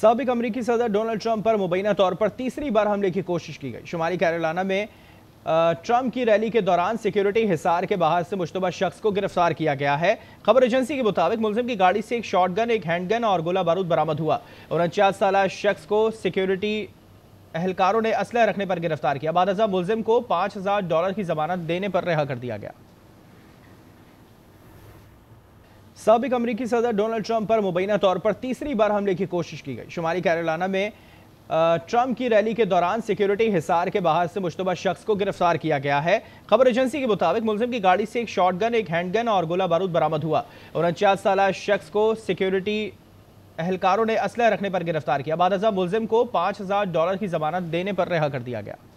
सबक अमरीकी सदर डोनाल्ड ट्रंप पर मुबैना तौर पर तीसरी बार हमले की कोशिश की गई शुमाली कैरोलाना में ट्रंप की रैली के दौरान सिक्योरिटी हिसार के बाहर से मुशतबा शख्स को गिरफ्तार किया गया है खबर एजेंसी के मुताबिक मुलिम की गाड़ी से एक शॉटगन एक हैंडगन और गोला बारूद बरामद हुआ उनचास साल शख्स को सिक्योरिटी अहलकारों ने असलह रखने पर गिरफ्तार किया बाद मुलजिम को पाँच डॉलर की जमानत देने पर रिहा कर दिया गया सबक अमरीकी सदर डोनाल्ड ट्रंप पर मुबैना तौर पर तीसरी बार हमले की कोशिश की गई शुमाली कैरोलाना में ट्रंप की रैली के दौरान सिक्योरिटी हिसार के बाहर से मुशतबा शख्स को गिरफ्तार किया गया है खबर एजेंसी के मुताबिक मुलजिम की गाड़ी से एक शॉटगन एक हैंडगन और गोला बारूद बरामद हुआ उनचास साल शख्स को सिक्योरिटी अहलकारों ने असलह रखने पर गिरफ्तार किया बाद मुलिम को पाँच हज़ार डॉलर की जमानत देने पर रिहा कर दिया गया